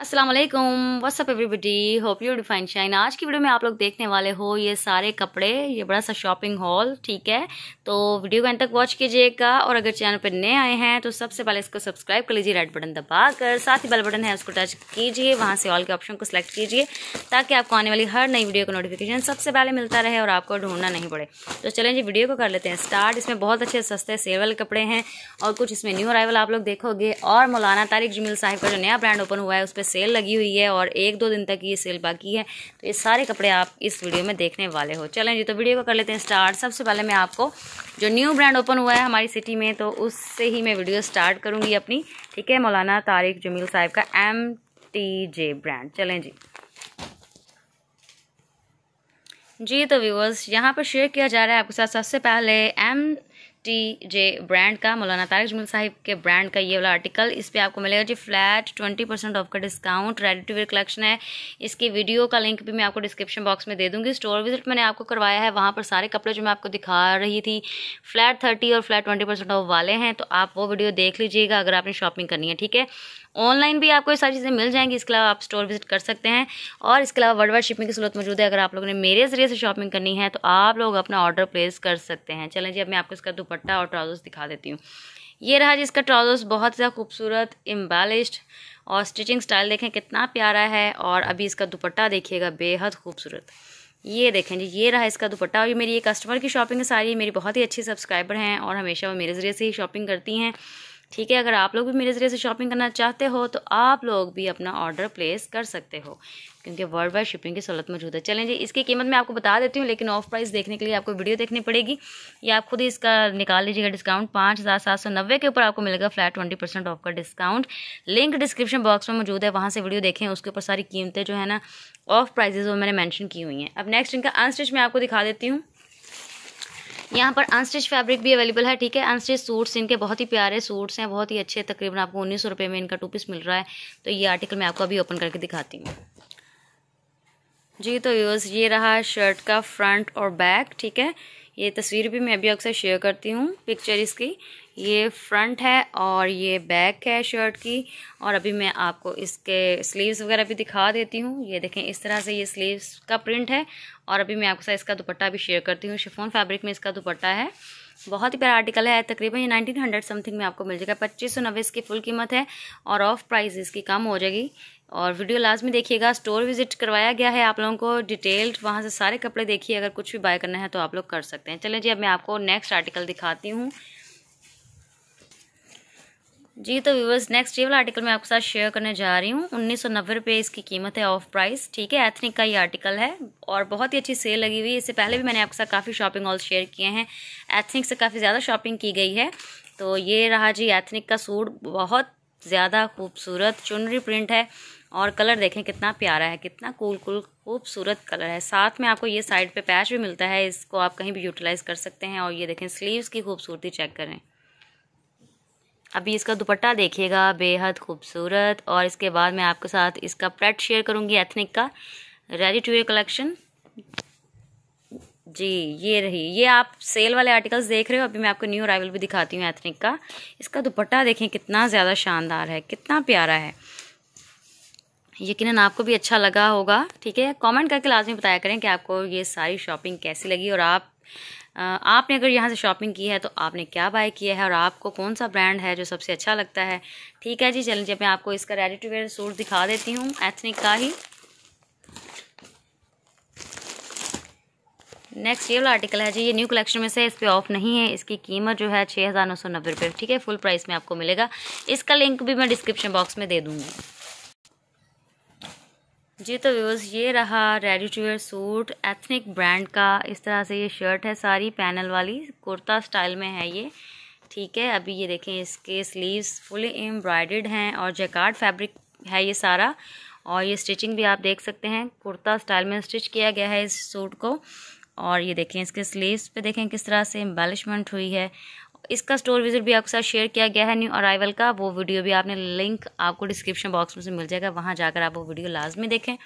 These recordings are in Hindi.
Aslam what's up everybody hope you define shine आज की वीडियो में आप लोग देखने वाले हो ये सारे कपड़े ये बड़ा सा शॉपिंग हॉल ठीक है तो वीडियो को एंड तक वॉच कीजिएगा और अगर चैनल पर नए आए हैं तो सबसे पहले इसको सब्सक्राइब कर लीजिए रेड बटन दबा कर साथ ही बेल बटन है उसको टच कीजिए वहाँ से ऑल के ऑप्शन को सिलेक्ट कीजिए ताकि आपको आने वाली हर नई वीडियो का नोटिफिकेशन सबसे पहले मिलता रहे और आपको ढूंढना नहीं पड़े तो चलें जी वीडियो को कर लेते हैं स्टार्ट इसमें बहुत अच्छे सस्ते सेल वाले कपड़े हैं और कुछ इसमें न्यू अराइवल आप लोग देखोगे और मौलाना तारिक जमील साहिब का जो नया ब्रांड ओपन हुआ है उस पर में सेल लगी हुई है और एक दो दिन तक ये सेल बाकी है तो ये सारे कपड़े आप इस वीडियो में देखने वाले हो चलें जी तो वीडियो को कर लेते हैं स्टार्ट सबसे पहले मैं आपको जो न्यू ब्रांड ओपन हुआ है हमारी सिटी में तो उससे ही मैं वीडियो स्टार्ट करूँगी अपनी ठीक है मौलाना तारिक जमील साहब का एम ब्रांड चलें जी जी तो व्यूवर्स यहाँ पर शेयर किया जा रहा है आपके साथ सबसे पहले एम टी जे ब्रांड का मौलाना तारक जमील साहिब के ब्रांड का ये वाला आर्टिकल इस पर आपको मिलेगा जी फ्लैट ट्वेंटी परसेंट ऑफ का discount ready to wear collection है इसकी वीडियो का लिंक भी मैं आपको डिस्क्रिप्शन बॉक्स में दे दूँगी स्टोर विजिट मैंने आपको करवाया है वहाँ पर सारे कपड़े जो मैं आपको दिखा रही थी फ्लैट थर्टी और फ्लैट ट्वेंटी परसेंट ऑफ वाले हैं तो आप वो वीडियो देख लीजिएगा अगर आपने शॉपिंग करनी है ठीक है ऑनलाइन भी आपको ये सारी चीज़ें मिल जाएंगी इसके अलावा आप स्टोर विजिट कर सकते हैं और इसके अलावा वर्ल्ड वाइड शिपिंग की सहूलत मौजूद है अगर आप लोगों ने मेरे ज़रिए से शॉपिंग करनी है तो आप लोग अपना ऑर्डर प्लेस कर सकते हैं चलें जी अब मैं आपको इसका दोपहर दुपट्टा और ट्राउजर्स दिखा देती हूँ ये रहा जिसका ट्राउजर्स बहुत ज़्यादा खूबसूरत एम्बेलिश्ड और स्टिचिंग स्टाइल देखें कितना प्यारा है और अभी इसका दुपट्टा देखिएगा बेहद खूबसूरत ये देखें जी ये रहा इसका दुपट्टा और ये मेरी ये कस्टमर की शॉपिंग है सारी मेरी बहुत ही अच्छी सब्सक्राइबर हैं और हमेशा वो मेरे ज़रिए से ही शॉपिंग करती हैं ठीक है अगर आप लोग भी मेरे ज़रिए से शॉपिंग करना चाहते हो तो आप लोग भी अपना ऑर्डर प्लेस कर सकते हो क्योंकि वर्ल्ड वाइड शिपिंग की सहूलत मौजूद है चलें जी इसकी कीमत मैं आपको बता देती हूँ लेकिन ऑफ प्राइस देखने के लिए आपको वीडियो देखनी पड़ेगी या आप खुद ही इसका निकाल लीजिएगा डिस्काउंट पाँच हज़ार सात सौ नब्बे के ऊपर आपको मिलेगा फ्लैट ट्वेंटी परसेंट ऑफ का डिस्काउंट लिंक डिस्क्रिप्शन बॉक्स में मौजूद है वहाँ से वीडियो देखें उसके ऊपर सारी कीमतें जो है ना ऑफ प्राइजेज़ वो मैंने मैंशन की हुई हैं अब नेक्स्ट इनका अनस्टिच मैं आपको दिखा देती हूँ यहाँ पर अनस्टिच फैब्रिक भी अवेलेबल है ठीक है अनस्टिच सूट्स इनके बहुत ही प्यारे सूट्स हैं बहुत ही अच्छे तकरीबन आपको उन्नीस सौ में इनका टू पीस मिल रहा है तो ये आर्टिकल मैं आपको अभी ओपन करके दिखाती हूँ जी तो यूज़ ये रहा शर्ट का फ्रंट और बैक ठीक है ये तस्वीर भी मैं अभी अक्सर शेयर करती हूँ पिक्चर इसकी ये फ्रंट है और ये बैक है शर्ट की और अभी मैं आपको इसके स्लीव्स वगैरह भी दिखा देती हूँ ये देखें इस तरह से ये स्लीव्स का प्रिंट है और अभी मैं आपके साथ इसका दुपट्टा भी शेयर करती हूँ शिफोन फैब्रिक में इसका दुपट्टा है बहुत ही प्यारा आर्टिकल है तकरीबन ये नाइनटीन हंड्रेड समथिंग में आपको मिल जाएगा पच्चीस सौ नब्बे इसकी फुल कीमत है और ऑफ प्राइस इसकी कम हो जाएगी और वीडियो लास्ट में देखिएगा स्टोर विजिट करवाया गया है आप लोगों को डिटेल्ड वहाँ से सारे कपड़े देखिए अगर कुछ भी बाय करना है तो आप लोग कर सकते हैं चलें जी अब मैं आपको नेक्स्ट आर्टिकल दिखाती हूँ जी तो व्यूवर्स नेक्स्ट ये वाला आर्टिकल मैं आपके साथ शेयर करने जा रही हूँ उन्नीस सौ नब्बे रुपये इसकी कीमत है ऑफ प्राइस ठीक है एथनिक का ये आर्टिकल है और बहुत ही अच्छी सेल लगी हुई है इससे पहले भी मैंने आपके साथ काफ़ी शॉपिंग हॉल शेयर किए हैं एथनिक से काफ़ी ज़्यादा शॉपिंग की गई है तो ये रहा जी एथनिक का सूट बहुत ज़्यादा खूबसूरत चुनरी प्रिंट है और कलर देखें कितना प्यारा है कितना कूल कूल खूबसूरत कलर है साथ में आपको ये साइड पर पैच भी मिलता है इसको आप कहीं भी यूटिलाइज़ कर सकते हैं और ये देखें स्लीवस की खूबसूरती चेक करें अभी इसका दुपट्टा देखिएगा बेहद खूबसूरत और इसके बाद मैं आपके साथ इसका प्रेट शेयर करूँगी एथनिक का रेडी टू वेयर कलेक्शन जी ये रही ये आप सेल वाले आर्टिकल्स देख रहे हो अभी मैं आपको न्यू अराइवल भी दिखाती हूँ एथनिक का इसका दुपट्टा देखें कितना ज़्यादा शानदार है कितना प्यारा है यकीनन आपको भी अच्छा लगा होगा ठीक है कमेंट करके लाजमी बताया करें कि आपको ये सारी शॉपिंग कैसी लगी और आप आपने अगर यहाँ से शॉपिंग की है तो आपने क्या बाय किया है और आपको कौन सा ब्रांड है जो सबसे अच्छा लगता है ठीक है जी चलें जब मैं आपको इसका रेडी टू वेयर सूट दिखा देती हूँ एथनिक का ही नेक्स्ट ये वाला आर्टिकल है जी ये न्यू कलेक्शन में से इस पर ऑफ नहीं है इसकी कीमत जो है छः हज़ार नौ सौ नब्बे रुपये ठीक है फुल प्राइस में आपको मिलेगा इसका लिंक भी मैं डिस्क्रिप्शन बॉक्स में दे दूँगी जी तो व्यूज़ ये रहा ready to wear suit Ethnic brand का इस तरह से ये शर्ट है सारी पैनल वाली कुर्ता स्टाइल में है ये ठीक है अभी ये देखें इसके स्लीव्स फुली एम्ब्रॉयड हैं और जैकार्ड फैब्रिक है ये सारा और ये स्टिचिंग भी आप देख सकते हैं कुर्ता स्टाइल में स्टिच किया गया है इस सूट को और ये देखें इसके स्लीव्स पे देखें किस तरह से एम्बेलिशमेंट हुई है इसका स्टोर विजिट भी आपके साथ शेयर किया गया है न्यू अराइवल का वो वीडियो भी आपने लिंक आपको डिस्क्रिप्शन बॉक्स में से मिल जाएगा वहाँ जाकर आप वो वीडियो लाजमी देखें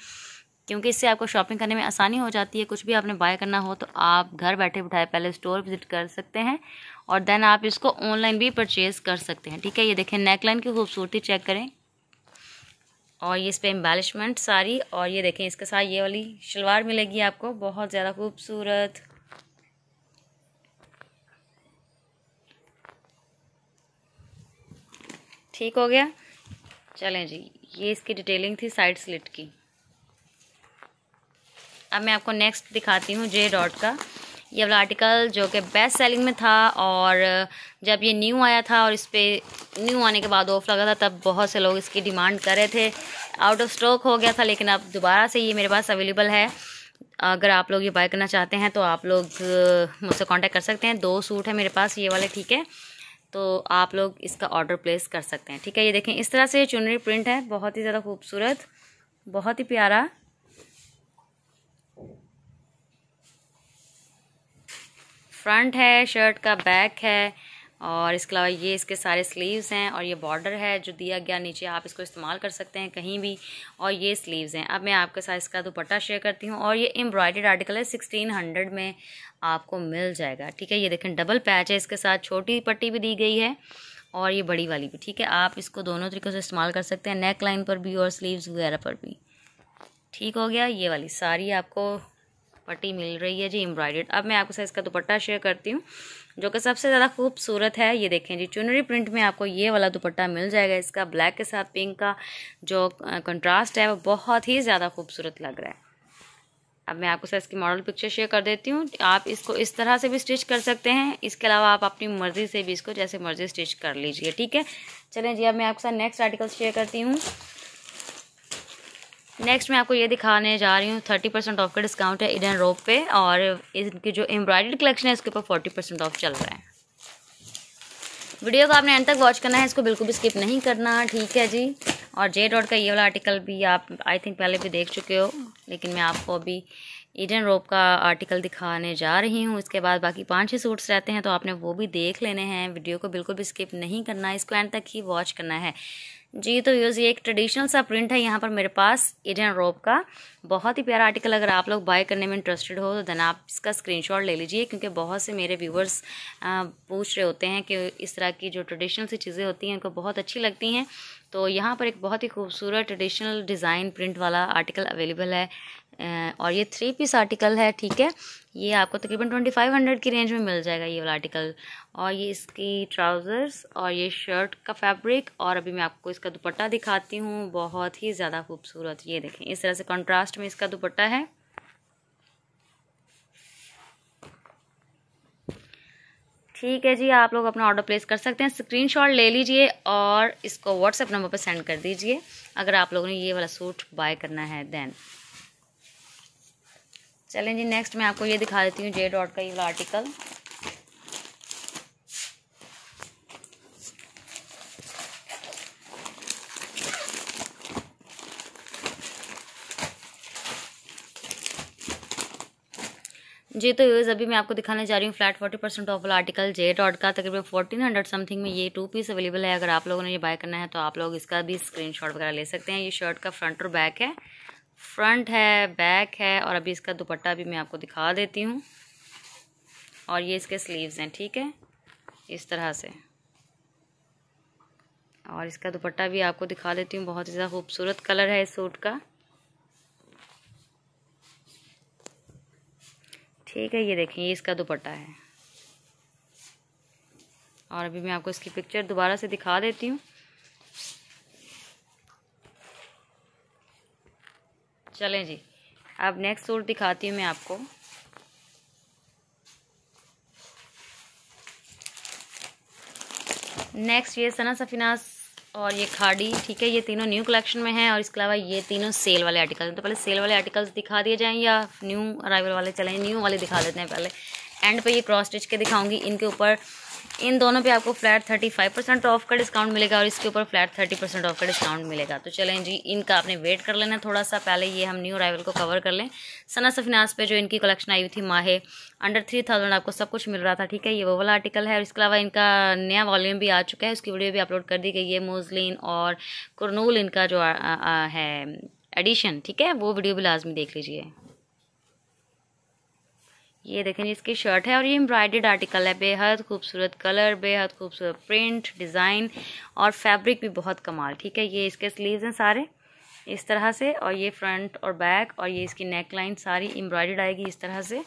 क्योंकि इससे आपको शॉपिंग करने में आसानी हो जाती है कुछ भी आपने बाय करना हो तो आप घर बैठे बैठाए पहले स्टोर विजिट कर सकते हैं और देन आप इसको ऑनलाइन भी परचेज कर सकते हैं ठीक है ये देखें नेकलाइन की खूबसूरती चेक करें और ये इस पर एम्बेलिशमेंट सारी और ये देखें इसके साथ ये वाली शलवार मिलेगी आपको बहुत ज़्यादा खूबसूरत ठीक हो गया चलें जी ये इसकी डिटेलिंग थी साइड स्लिट की अब मैं आपको नेक्स्ट दिखाती हूँ जे डॉट का ये वाला आर्टिकल जो कि बेस्ट सेलिंग में था और जब ये न्यू आया था और इस पर न्यू आने के बाद ऑफ लगा था तब बहुत से लोग इसकी डिमांड कर रहे थे आउट ऑफ स्टॉक हो गया था लेकिन अब दोबारा से ये मेरे पास अवेलेबल है अगर आप लोग ये बाय करना चाहते हैं तो आप लोग मुझसे कांटेक्ट कर सकते हैं दो सूट है मेरे पास ये वाले ठीक है तो आप लोग इसका ऑर्डर प्लेस कर सकते हैं ठीक है ये देखें इस तरह से ये चुनरी प्रिंट है बहुत ही ज़्यादा खूबसूरत बहुत ही प्यारा फ्रंट है शर्ट का बैक है और इसके अलावा ये इसके सारे स्लीव्स हैं और ये बॉर्डर है जो दिया गया नीचे आप इसको इस्तेमाल कर सकते हैं कहीं भी और ये स्लीव्स हैं अब मैं आपके साथ इसका दुपट्टा शेयर करती हूँ और ये एम्ब्रॉयडर्ड आर्टिकल है सिक्सटीन हंड्रेड में आपको मिल जाएगा ठीक है ये देखें डबल पैच है इसके साथ छोटी पट्टी भी दी गई है और ये बड़ी वाली भी ठीक है आप इसको दोनों तरीक़ों से इस्तेमाल कर सकते हैं नेक लाइन पर भी और स्लीव्स वगैरह पर भी ठीक हो गया ये वाली सारी आपको पट्टी मिल रही है जी एम्ब्रॉयडर्ड अब मैं आपके साथ इसका दुपट्टा शेयर करती हूँ जो कि सबसे ज़्यादा खूबसूरत है ये देखें जी चुनरी प्रिंट में आपको ये वाला दुपट्टा मिल जाएगा इसका ब्लैक के साथ पिंक का जो कंट्रास्ट है वो बहुत ही ज़्यादा खूबसूरत लग रहा है अब मैं आपको सर इसकी मॉडल पिक्चर शेयर कर देती हूँ आप इसको इस तरह से भी स्टिच कर सकते हैं इसके अलावा आप अपनी मर्ज़ी से भी इसको जैसे मर्ज़ी स्टिच कर लीजिए ठीक है चलें जी अब मैं आपके साथ नेक्स्ट आर्टिकल शेयर करती हूँ नेक्स्ट मैं आपको ये दिखाने जा रही हूँ थर्टी परसेंट ऑफ का डिस्काउंट है इडन रोप पे और इनकी जो एम्ब्रॉयडर्ड कलेक्शन है इसके ऊपर फोर्टी परसेंट ऑफ चल रहा है वीडियो को आपने एंड तक वॉच करना है इसको बिल्कुल भी स्किप नहीं करना ठीक है जी और जे डॉट का ये वाला आर्टिकल भी आप आई थिंक पहले भी देख चुके हो लेकिन मैं आपको अभी इडन रोप का आर्टिकल दिखाने जा रही हूँ इसके बाद बाकी पाँच छः सूट्स रहते हैं तो आपने वो भी देख लेने हैं वीडियो को बिल्कुल भी स्किप नहीं करना इसको एंड तक ही वॉच करना है जी तो यूज़ ये एक ट्रेडिशनल सा प्रिंट है यहाँ पर मेरे पास इडन रोप का बहुत ही प्यारा आर्टिकल अगर आप लोग बाय करने में इंटरेस्टेड हो तो देन आप इसका स्क्रीनशॉट ले लीजिए क्योंकि बहुत से मेरे व्यूवर्स पूछ रहे होते हैं कि इस तरह की जो ट्रेडिशनल सी चीज़ें होती हैं उनको बहुत अच्छी लगती हैं तो यहाँ पर एक बहुत ही खूबसूरत ट्रेडिशनल डिज़ाइन प्रिंट वाला आर्टिकल अवेलेबल है और ये थ्री पीस आर्टिकल है ठीक है ये आपको तकरीबन ट्वेंटी फाइव हंड्रेड की रेंज में मिल जाएगा ये वाला आर्टिकल और ये इसकी ट्राउज़र्स और ये शर्ट का फैब्रिक और अभी मैं आपको इसका दुपट्टा दिखाती हूँ बहुत ही ज़्यादा खूबसूरत ये देखें इस तरह से कॉन्ट्रास्ट में इसका दुपट्टा है ठीक है जी आप लोग अपना ऑर्डर प्लेस कर सकते हैं स्क्रीनशॉट ले लीजिए और इसको व्हाट्सएप नंबर पर सेंड कर दीजिए अगर आप लोगों ने ये वाला सूट बाय करना है देन चलें जी नेक्स्ट मैं आपको ये दिखा देती हूँ जे डॉट का ये वाला आर्टिकल जी तो यूज़ अभी मैं आपको दिखाने जा रही हूँ flat forty percent off article J dot का तकरीबन फोर्टीन हंड्रेड समथिंग में ये टू पीस अवेलेबल है अगर आप लोगों ने ये बाय करना है तो आप लोग इसका भी स्क्रीनशॉट वगैरह ले सकते हैं ये शर्ट का फ्रंट और बैक है फ्रंट है बैक है और अभी इसका दुपट्टा भी मैं आपको दिखा देती हूँ और ये इसके स्लीव्स हैं ठीक है इस तरह से और इसका दुपट्टा भी आपको दिखा देती हूँ बहुत ही ज़्यादा खूबसूरत कलर है इस सूट का ठीक है ये देखें ये इसका दुपट्टा है और अभी मैं आपको इसकी पिक्चर दोबारा से दिखा देती हूँ चलें जी अब नेक्स्ट सूट दिखाती हूँ मैं आपको नेक्स्ट ये सना सफिनास और ये खाड़ी ठीक है ये तीनों न्यू कलेक्शन में है और इसके अलावा ये तीनों सेल वाले हैं तो पहले सेल वाले आर्टिकल्स दिखा दिए जाएँ या न्यू अराइवल वाले चलें न्यू वाले दिखा देते हैं पहले एंड पे ये क्रॉस स्टिच के दिखाऊंगी इनके ऊपर इन दोनों पे आपको flat thirty five percent off का डिस्काउंट मिलेगा और इसके ऊपर फ्लैट थर्टी परसेंट ऑफ का डिस्काउंट मिलेगा तो चलें जी इनका आपने वेट कर लेना थोड़ा सा पहले ये हम न्यू अराइवल को कवर कर लें सना सफिनास पे जो इनकी कलेक्शन आई हुई थी माहे अंडर थ्री थाउजेंड आपको सब कुछ मिल रहा था ठीक है ये वो वाला आर्टिकल है और इसके अलावा इनका नया वॉल्यूम भी आ चुका है उसकी वीडियो भी अपलोड कर दी गई है मोजलिन और कुरनूल इनका जो है एडिशन ठीक है वो वीडियो भी लाजमी देख लीजिए ये देखें इसकी शर्ट है और ये एम्ब्रॉयडर्ड आर्टिकल है बेहद खूबसूरत कलर बेहद खूबसूरत प्रिंट डिज़ाइन और फैब्रिक भी बहुत कमाल ठीक है ये इसके स्लीव्स हैं सारे इस तरह से और ये फ्रंट और बैक और ये इसकी नेक लाइन सारी एम्ब्रॉयडर्ड आएगी इस तरह से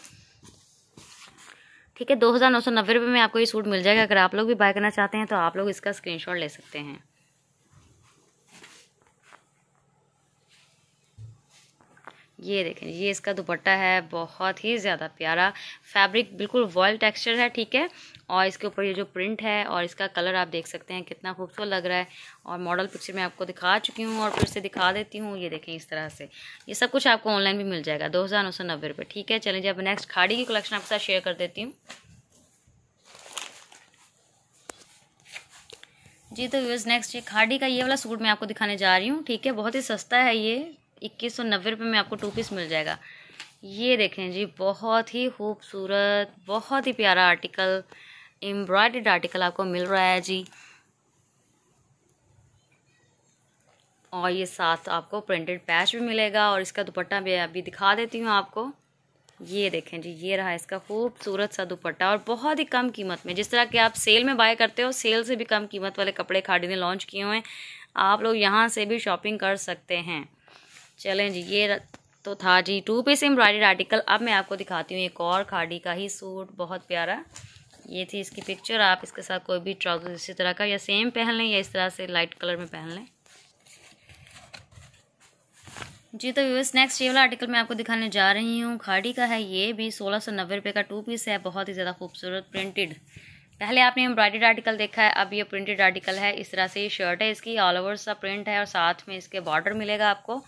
ठीक है दो हज़ार नौ सौ नब्बे रुपये में आपको ये सूट मिल जाएगा अगर आप लोग भी बाय करना चाहते हैं तो आप लोग इसका स्क्रीनशॉट ले सकते हैं ये देखें ये इसका दुपट्टा है बहुत ही ज़्यादा प्यारा फैब्रिक बिल्कुल वॉयल टेक्सचर है ठीक है और इसके ऊपर ये जो प्रिंट है और इसका कलर आप देख सकते हैं कितना खूबसूरत लग रहा है और मॉडल पिक्चर मैं आपको दिखा चुकी हूँ और फिर से दिखा देती हूँ ये देखें इस तरह से ये सब कुछ आपको ऑनलाइन भी मिल जाएगा दो हज़ार नौ सौ नब्बे रुपये ठीक है चलें जी अब नेक्स्ट खाड़ी की कलेक्शन आपके साथ शेयर कर देती हूँ जी तो व्यूज नेक्स्ट ये खाड़ी का ये वाला सूट मैं आपको दिखाने जा रही हूँ ठीक है बहुत ही सस्ता है ये इक्कीस सौ नब्बे रुपये में आपको टू पीस मिल जाएगा ये देखें जी बहुत ही खूबसूरत बहुत ही प्यारा आर्टिकल एम्ब्रॉयड आर्टिकल आपको मिल रहा है जी और ये साथ आपको प्रिंटेड पैच भी मिलेगा और इसका दुपट्टा भी अभी दिखा देती हूँ आपको ये देखें जी ये रहा इसका खूबसूरत सा दुपट्टा और बहुत ही कम कीमत में जिस तरह के आप सेल में बाय करते हो सेल से भी कम कीमत वाले कपड़े खाड़ी ने लॉन्च किए हुए हैं आप लोग यहाँ से भी शॉपिंग कर सकते हैं चलें जी ये तो था जी टू पीस एम्ब्रॉयडेड आर्टिकल अब मैं आपको दिखाती हूँ एक और खाड़ी का ही सूट बहुत प्यारा ये थी इसकी पिक्चर आप इसके साथ कोई भी ट्राउज़र इसी तरह का या सेम पहन लें या इस तरह से लाइट कलर में पहन लें जी तो व्यूअर्स नेक्स्ट ये वाला आर्टिकल मैं आपको दिखाने जा रही हूँ खाड़ी का है ये भी सोलह सौ नब्बे रुपये का टू पीस है बहुत ही ज़्यादा खूबसूरत प्रिंटेड पहले आपने एम्ब्रॉयडेड आर्टिकल देखा है अब ये प्रिंटेड आर्टिकल है इस तरह से ये शर्ट है इसकी ऑल ओवर सा प्रिंट है और साथ में इसके बॉर्डर मिलेगा आपको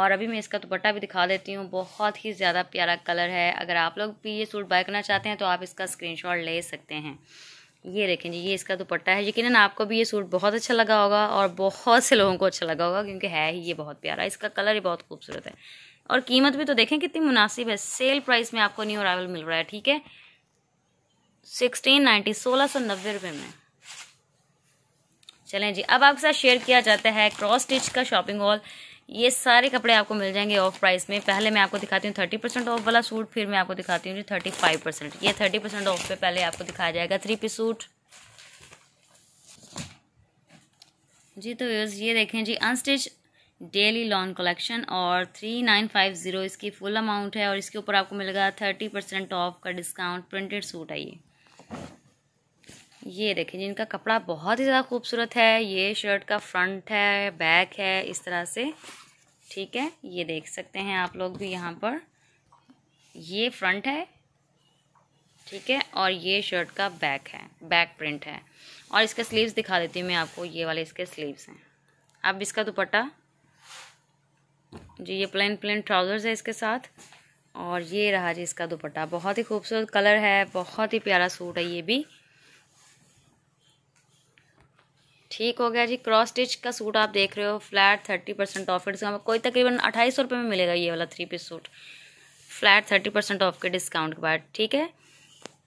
और अभी मैं इसका दुपट्टा भी दिखा देती हूँ बहुत ही ज़्यादा प्यारा कलर है अगर आप लोग भी ये सूट बाय करना चाहते हैं तो आप इसका स्क्रीनशॉट ले सकते हैं ये देखें जी ये इसका दुपट्टा है यकीन आपको भी ये सूट बहुत अच्छा लगा होगा और बहुत से लोगों को अच्छा लगा होगा क्योंकि है ही ये बहुत प्यारा इसका कलर ही बहुत खूबसूरत है और कीमत भी तो देखें कितनी मुनासिब है सेल प्राइस में आपको न्यू अरावल मिल रहा है ठीक है सिक्सटीन नाइन्टी सोलह सौ नब्बे रुपये में चलें जी अब आपके साथ शेयर किया जाता है क्रॉस स्टिच का शॉपिंग हॉल ये सारे कपड़े आपको मिल जाएंगे ऑफ प्राइस में पहले मैं आपको दिखाती हूँ थर्टी परसेंट ऑफ वाला सूट फिर मैं आपको दिखाती हूँ जी थर्टी फाइव परसेंट ये थर्टी परसेंट ऑफ पे पहले आपको दिखाया जाएगा थ्री पी सूट जी तो ये देखें जी अनस्टिच डेली लॉन कलेक्शन और थ्री नाइन फाइव ज़ीरो इसकी फुल अमाउंट है और इसके ऊपर आपको मिलेगा थर्टी परसेंट ऑफ का डिस्काउंट प्रिंटेड सूट है ये ये देखें जिनका कपड़ा बहुत ही ज़्यादा खूबसूरत है ये शर्ट का फ्रंट है बैक है इस तरह से ठीक है ये देख सकते हैं आप लोग भी यहाँ पर ये फ्रंट है ठीक है और ये शर्ट का बैक है बैक प्रिंट है और इसका स्लीव्स दिखा देती हूँ मैं आपको ये वाले इसके स्लीव्स हैं अब इसका दुपट्टा जी ये प्लेन प्लेन ट्राउज़र्स है इसके साथ और ये रहा जी इसका दुपट्टा बहुत ही खूबसूरत कलर है बहुत ही प्यारा सूट है ये भी ठीक हो गया जी क्रॉस स्टिच का सूट आप देख रहे हो फ्लैट थर्टी परसेंट ऑफ के डिस्काउंट कोई तकरीबन अट्ठाईस सौ रुपये में मिलेगा ये वाला three piece suit flat thirty percent off के डिस्काउंट के बाद ठीक है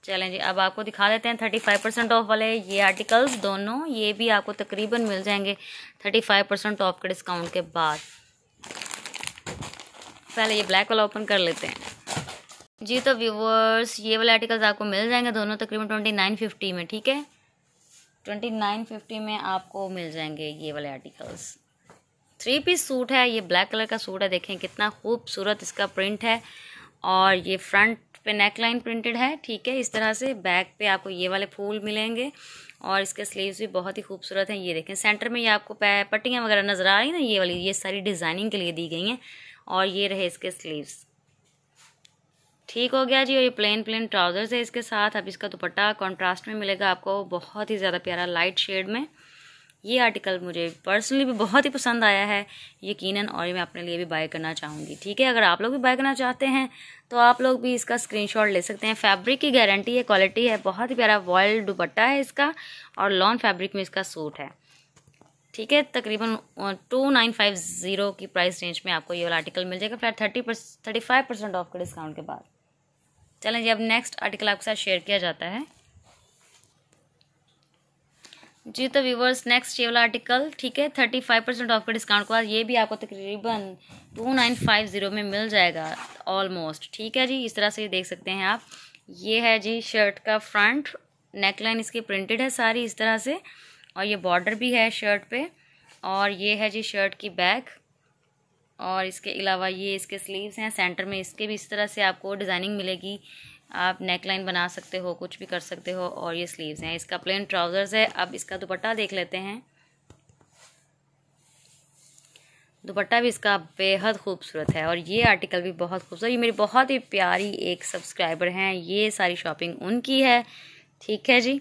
चलें जी अब आपको दिखा देते हैं थर्टी फाइव परसेंट ऑफ वाले ये आर्टिकल्स दोनों ये भी आपको तकरीबन मिल जाएंगे थर्टी फाइव परसेंट ऑफ के डिस्काउंट के बाद पहले ये ब्लैक वाला ओपन कर लेते हैं जी तो व्यूवर्स ये वाले आर्टिकल्स आपको मिल जाएंगे दोनों तकरीबन ट्वेंटी नाइन फिफ्टी में ठीक है ट्वेंटी नाइन फिफ्टी में आपको मिल जाएंगे ये वाले आर्टिकल्स थ्री पीस सूट है ये ब्लैक कलर का सूट है देखें कितना खूबसूरत इसका प्रिंट है और ये फ्रंट पे नेक लाइन प्रिंटेड है ठीक है इस तरह से बैक पे आपको ये वाले फूल मिलेंगे और इसके स्लीव्स भी बहुत ही खूबसूरत हैं ये देखें सेंटर में ये आपको पट्टियाँ वगैरह नज़र आ रही ना ये वाली ये सारी डिज़ाइनिंग के लिए दी गई हैं और ये रहे इसके स्लीव्स ठीक हो गया जी और ये प्लेन प्लेन ट्राउजर्स है इसके साथ अब इसका दुपट्टा कॉन्ट्रास्ट में मिलेगा आपको बहुत ही ज़्यादा प्यारा लाइट शेड में ये आर्टिकल मुझे पर्सनली भी बहुत ही पसंद आया है यकीनन और ये मैं अपने लिए भी बाय करना चाहूँगी ठीक है अगर आप लोग भी बाय करना चाहते हैं तो आप लोग भी इसका स्क्रीनशॉट ले सकते हैं फैब्रिक की गारंटी है क्वालिटी है बहुत ही प्यारा वॉयल दुपट्टा है इसका और लॉन फैब्रिक में इसका सूट है ठीक है तकरीबन टू नाइन फाइव ज़ीरो की प्राइस रेंज में आपको ये वाला आर्टिकल मिल जाएगा flat thirty thirty five percent off के डिस्काउंट के बाद चलें जी अब नेक्स्ट आर्टिकल आपके साथ शेयर किया जाता है जी तो व्यूवर्स नेक्स्ट ये वाला आर्टिकल ठीक है थर्टी फाइव परसेंट ऑफ का डिस्काउंट के बाद ये भी आपको तकरीबन टू नाइन फाइव ज़ीरो में मिल जाएगा ऑलमोस्ट ठीक है जी इस तरह से ये देख सकते हैं आप ये है जी शर्ट का फ्रंट नेकलाइन इसकी प्रिंटेड है सारी इस तरह से और ये बॉर्डर भी है शर्ट पे और ये है जी शर्ट की बैक और इसके अलावा ये इसके स्लीव्स हैं सेंटर में इसके भी इस तरह से आपको डिज़ाइनिंग मिलेगी आप नेक लाइन बना सकते हो कुछ भी कर सकते हो और ये स्लीव्स हैं इसका प्लेन ट्राउज़र्स है अब इसका दुपट्टा देख लेते हैं दुपट्टा भी इसका बेहद खूबसूरत है और ये आर्टिकल भी बहुत खूबसूरत ये मेरी बहुत ही प्यारी एक सब्सक्राइबर हैं ये सारी शॉपिंग उनकी है ठीक है जी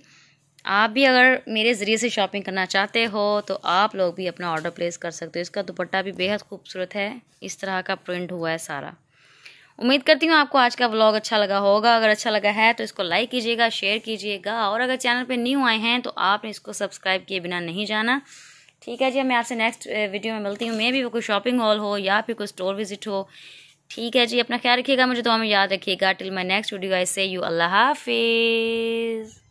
आप भी अगर मेरे ज़रिए से शॉपिंग करना चाहते हो तो आप लोग भी अपना ऑर्डर प्लेस कर सकते हो इसका दुपट्टा भी बेहद खूबसूरत है इस तरह का प्रिंट हुआ है सारा उम्मीद करती हूँ आपको आज का व्लॉग अच्छा लगा होगा अगर अच्छा लगा है तो इसको लाइक कीजिएगा शेयर कीजिएगा और अगर चैनल पे न्यू आए हैं तो आपने इसको सब्सक्राइब किए बिना नहीं जाना ठीक है जी मैं आपसे नेक्स्ट वीडियो में मिलती हूँ मे भी कोई शॉपिंग हॉल हो या फिर कोई स्टोर विजिट हो ठीक है जी अपना ख्याल रखिएगा मुझे तो हमें याद रखिएगा till my next video I see you अल्लाह हाफिज़